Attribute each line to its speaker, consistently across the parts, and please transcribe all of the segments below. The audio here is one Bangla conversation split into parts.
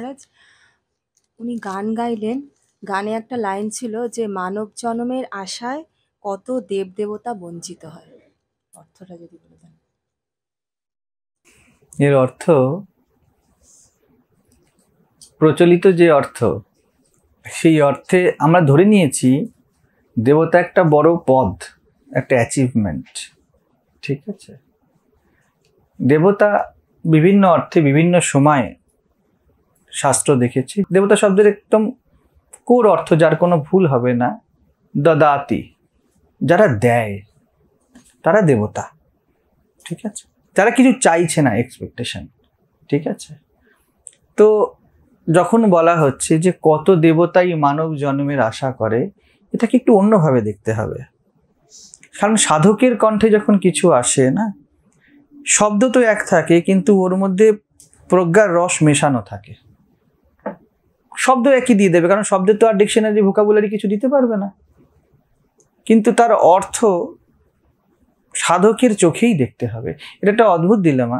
Speaker 1: মহারাজ উনি গান গাইলেন গানে একটা লাইন ছিল যে মানব জন্মের আশায় কত দেবদেবতা বঞ্চিত হয় অর্থটা যদি বলে দেন এর অর্থ প্রচলিত যে অর্থ সেই অর্থে আমরা ধরে নিয়েছি দেবতা একটা বড় পদ একটা অ্যাচিভমেন্ট ঠিক আছে দেবতা বিভিন্ন অর্থে বিভিন্ন সময়ে শাস্ত্র দেখেছি দেবতা শব্দের একদম কোর অর্থ যার কোনো ভুল হবে না দদাতি যারা দেয় তারা দেবতা ঠিক আছে তারা কিছু চাইছে না এক্সপেকটেশন ঠিক আছে তো যখন বলা হচ্ছে যে কত দেবতাই মানব জন্মের আশা করে এটাকে একটু অন্যভাবে দেখতে হবে কারণ সাধকের কণ্ঠে যখন কিছু আসে না শব্দ তো এক থাকে কিন্তু ওর মধ্যে প্রজ্ঞার রস মেশানো থাকে শব্দ একই দিয়ে দেবে কারণ শব্দের তো আর ডিকশনারি ভোকাবুলারি কিছু দিতে পারবে না কিন্তু তার অর্থ সাধকের চোখেই দেখতে হবে এটা একটা অদ্ভুত দিলেমা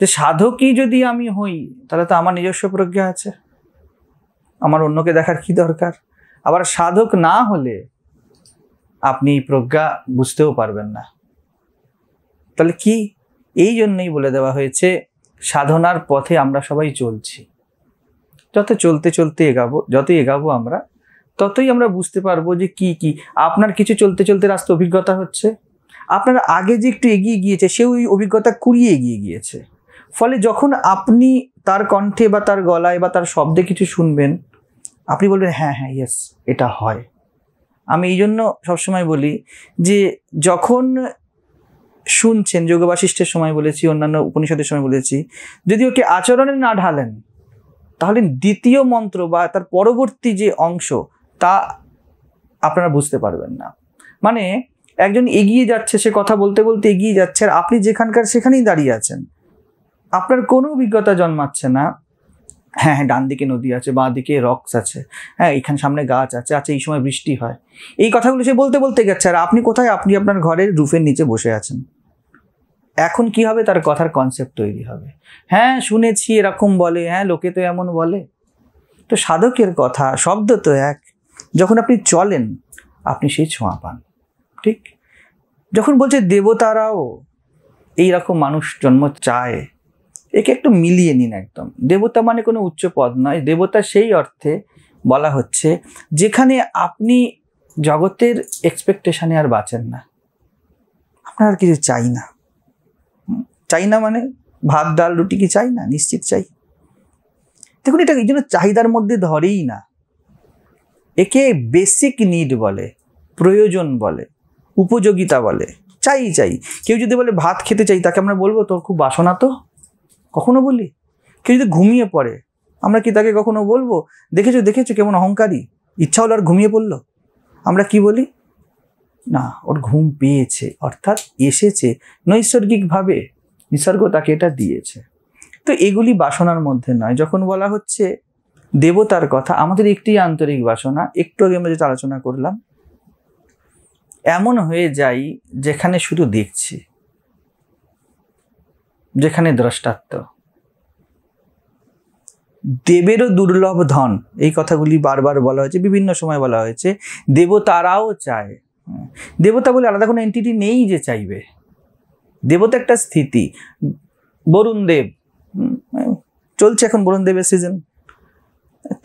Speaker 1: যে সাধকই যদি আমি হই তাহলে তো আমার নিজস্ব প্রজ্ঞা আছে আমার অন্যকে দেখার কি দরকার আবার সাধক না হলে আপনি প্রজ্ঞা বুঝতেও পারবেন না তাহলে কি এই জন্যই বলে দেওয়া হয়েছে সাধনার পথে আমরা সবাই চলছি যত চলতে চলতে এগাবো যতই এগাবো আমরা ততই আমরা বুঝতে পারবো যে কি কি আপনার কিছু চলতে চলতে রাস্তা অভিজ্ঞতা হচ্ছে আপনার আগে যে একটু এগিয়ে গিয়েছে সে ওই অভিজ্ঞতা কুড়িয়ে এগিয়ে গিয়েছে ফলে যখন আপনি তার কণ্ঠে বা তার গলায় বা তার শব্দে কিছু শুনবেন আপনি বলবেন হ্যাঁ হ্যাঁ ইয়েস এটা হয় আমি এই জন্য সবসময় বলি যে যখন শুনছেন যোগবাশিষ্টের সময় বলেছি অন্যান্য উপনিষদের সময় বলেছি যদি ওকে আচরণে না ঢালেন তাহলে দ্বিতীয় মন্ত্র বা তার পরবর্তী যে অংশ তা আপনারা বুঝতে পারবেন না মানে একজন এগিয়ে যাচ্ছে সে কথা বলতে বলতে এগিয়ে যাচ্ছে আর আপনি যেখানকার সেখানেই দাঁড়িয়ে আছেন আপনার কোনো অভিজ্ঞতা জন্মাচ্ছে না হ্যাঁ হ্যাঁ ডান দিকে নদী আছে বাঁ দিকে রক্স আছে হ্যাঁ এখানে সামনে গাছ আছে আচ্ছা এই সময় বৃষ্টি হয় এই কথাগুলো সে বলতে বলতে গেছে আর আপনি কোথায় আপনি আপনার ঘরের রুফের নিচে বসে আছেন এখন কি হবে তার কথার কনসেপ্ট তৈরি হবে হ্যাঁ শুনেছি এরকম বলে হ্যাঁ লোকে তো এমন বলে তো সাধকের কথা শব্দ তো এক যখন আপনি চলেন আপনি সেই ছোঁয়া পান ঠিক যখন বলছে দেবতারাও এই রকম মানুষ জন্ম চায় একে একটু মিলিয়ে নিন একদম দেবতা মানে কোনো উচ্চ পদ নয় দেবতা সেই অর্থে বলা হচ্ছে যেখানে আপনি জগতের এক্সপেকটেশানে আর বাঁচেন না আপনার কিছু চাই না চাই না মানে ভাত ডাল রুটি কি চাই না নিশ্চিত চাই দেখুন এটা এই জন্য চাহিদার মধ্যে ধরেই না একে বেসিক নিড বলে প্রয়োজন বলে উপযোগিতা বলে চাই চাই কেউ যদি বলে ভাত খেতে চাই তাকে আমরা বলবো তোর খুব বাসনা তো কখনো বলি কেউ যদি ঘুমিয়ে পড়ে আমরা কি তাকে কখনো বলবো দেখেছো দেখেছো কেমন অহংকারী ইচ্ছা হলো আর ঘুমিয়ে পড়লো আমরা কি বলি না ওর ঘুম পেয়েছে অর্থাৎ এসেছে নৈসর্গিকভাবে নিসর্গ তাকে এটা দিয়েছে তো এগুলি বাসনার মধ্যে নয় যখন বলা হচ্ছে দেবতার কথা আমাদের একটি আন্তরিক বাসনা একটু আগে আমরা যেটা আলোচনা করলাম এমন হয়ে যাই যেখানে শুধু দেখছি যেখানে দ্রষ্টাত্ম দেবেরও দুর্লভ ধন এই কথাগুলি বারবার বলা হয়েছে বিভিন্ন সময় বলা হয়েছে দেবতারাও চায় দেবতা বলে আলাদা কোনো এন্টিটি নেই যে চাইবে দেবতা একটা স্থিতি বরুণ দেব চলছে এখন বরুণ দেবের সিজন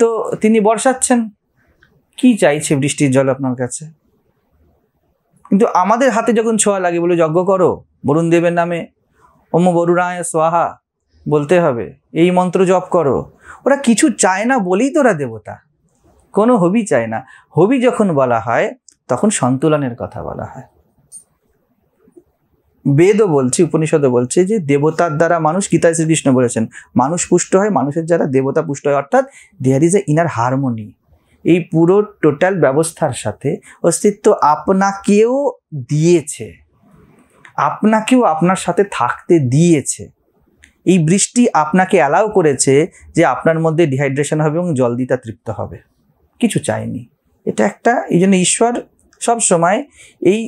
Speaker 1: তো তিনি বর্ষাচ্ছেন কি চাইছে বৃষ্টির জল আপনার কাছে কিন্তু আমাদের হাতে যখন ছোঁয়া লাগে বলে যজ্ঞ করো বরুণ দেবের নামে ওম বরুণায় সোহা বলতে হবে এই মন্ত্র জপ করো ওরা কিছু চায় না বলেই তো ওরা দেবতা কোনো হবি চায় না হবি যখন বলা হয় তখন সন্তুলনের কথা বলা হয় বেদও বলছে উপনিষদও বলছে যে দেবতার দ্বারা মানুষ গীতায় শ্রীকৃষ্ণ বলেছেন মানুষ পুষ্ট হয় মানুষের দ্বারা দেবতা পুষ্ট হয় অর্থাৎ there is a inner harmony এই পুরো টোটাল ব্যবস্থার সাথে অস্তিত্ব আপনাকেও দিয়েছে আপনাকেও আপনার সাথে থাকতে দিয়েছে এই বৃষ্টি আপনাকে অ্যালাউ করেছে যে আপনার মধ্যে ডিহাইড্রেশন হবে এবং জল দিতা তৃপ্ত হবে কিছু চাইনি এটা একটা এই জন্য ঈশ্বর সব সময় এই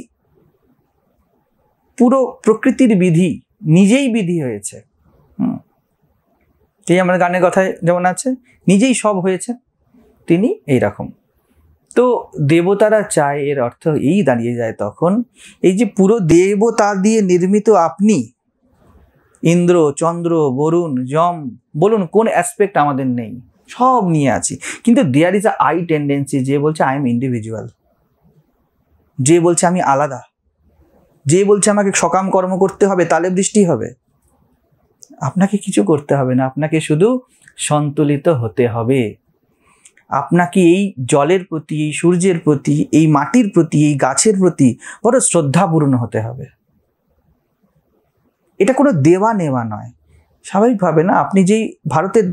Speaker 1: পুরো প্রকৃতির বিধি নিজেই বিধি হয়েছে এই আমার গানের কথায় যেমন আছে নিজেই সব হয়েছে তিনি এই রকম তো দেবতারা চায় এর অর্থ এই দাঁড়িয়ে যায় তখন এই যে পুরো দেবতা দিয়ে নির্মিত আপনি ইন্দ্র চন্দ্র বরুণ যম বলুন কোন অ্যাসপেক্ট আমাদের নেই সব নিয়ে আছি কিন্তু there is a I tendency যে বলছে আই এম ইন্ডিভিজুয়াল যে বলছে আমি আলাদা যে বলছে আমাকে সকাম কর্ম করতে হবে তালে বৃষ্টি হবে আপনাকে কিছু করতে হবে না আপনাকে শুধু সন্তুলিত হতে হবে আপনাকে এই জলের প্রতি এই সূর্যের প্রতি এই মাটির প্রতি এই গাছের প্রতি বড় শ্রদ্ধাপূর্ণ হতে হবে এটা কোনো দেওয়া নেওয়া নয় স্বাভাবিকভাবে না আপনি যেই ভারতের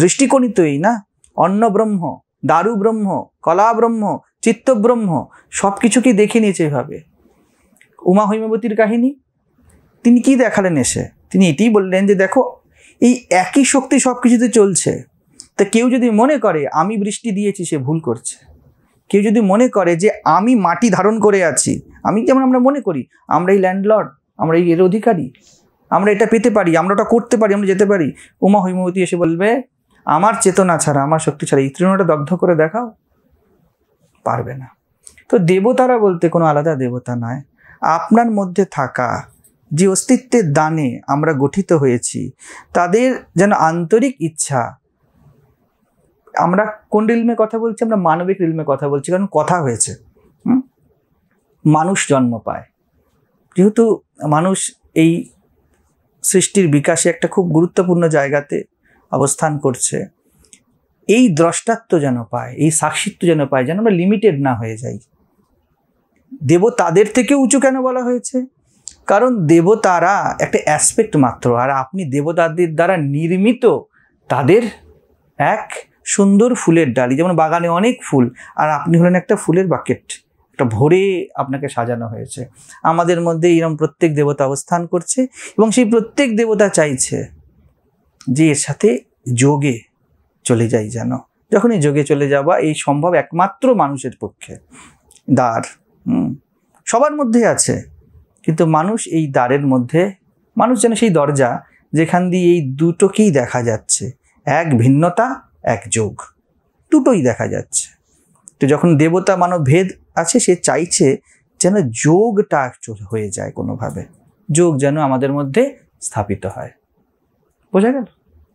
Speaker 1: দৃষ্টিকোণিত এই না অন্ন ব্রহ্ম দারু ব্রহ্ম কলা ব্রহ্ম চিত্তব্রহ্ম সব কিছুকে দেখে নিয়েছে এভাবে উমা হৈমবতীর কাহিনী তিনি কি দেখালেন এসে তিনি এটি বললেন যে দেখো এই একই শক্তি সব কিছুতে চলছে তা কেউ যদি মনে করে আমি বৃষ্টি দিয়েছি সে ভুল করছে কেউ যদি মনে করে যে আমি মাটি ধারণ করে আছি আমি যেমন আমরা মনে করি আমরা এই ল্যান্ডলর্ড আমরা এই এর অধিকারী আমরা এটা পেতে পারি আমরা ওটা করতে পারি আমরা যেতে পারি উমা হৈমবতী এসে বলবে আমার চেতনা ছাড়া আমার শক্তি ছাড়া এই তৃণটা দগ্ধ করে দেখাও পারবে না তো দেবতারা বলতে কোনো আলাদা দেবতা নয় আপনার মধ্যে থাকা যে অস্তিত্বের দানে আমরা গঠিত হয়েছি তাদের যেন আন্তরিক ইচ্ছা আমরা কোন রিলমে কথা বলছি আমরা মানবিক রিলমে কথা বলছি কারণ কথা হয়েছে মানুষ জন্ম পায় যেহেতু মানুষ এই সৃষ্টির বিকাশে একটা খুব গুরুত্বপূর্ণ জায়গাতে অবস্থান করছে এই দ্রষ্টাত্ব যেন পায় এই সাক্ষিত্ব যেন পায় যেন আমরা লিমিটেড না হয়ে যাই দেবতাদের থেকে উঁচু কেন বলা হয়েছে কারণ দেবতারা একটা অ্যাসপেক্ট মাত্র আর আপনি দেবতাদের দ্বারা নির্মিত তাদের এক সুন্দর ফুলের ডালি যেমন বাগানে অনেক ফুল আর আপনি হলেন একটা ফুলের বাকেট একটা ভরে আপনাকে সাজানো হয়েছে আমাদের মধ্যে এরম প্রত্যেক দেবতা অবস্থান করছে এবং সেই প্রত্যেক দেবতা চাইছে যে এর সাথে যোগে চলে যাই যেন যখনই যোগে চলে যাওয়া এই সম্ভব একমাত্র মানুষের পক্ষে দ্বার সবার মধ্যে আছে কিন্তু মানুষ এই দ্বারের মধ্যে মানুষ যেন সেই দরজা যেখান দিয়ে এই দুটোকেই দেখা যাচ্ছে এক ভিন্নতা এক যোগ দুটোই দেখা যাচ্ছে তো যখন দেবতা মানব ভেদ আছে সে চাইছে যেন যোগটা হয়ে যায় কোনোভাবে যোগ যেন আমাদের মধ্যে স্থাপিত হয় বোঝা গেল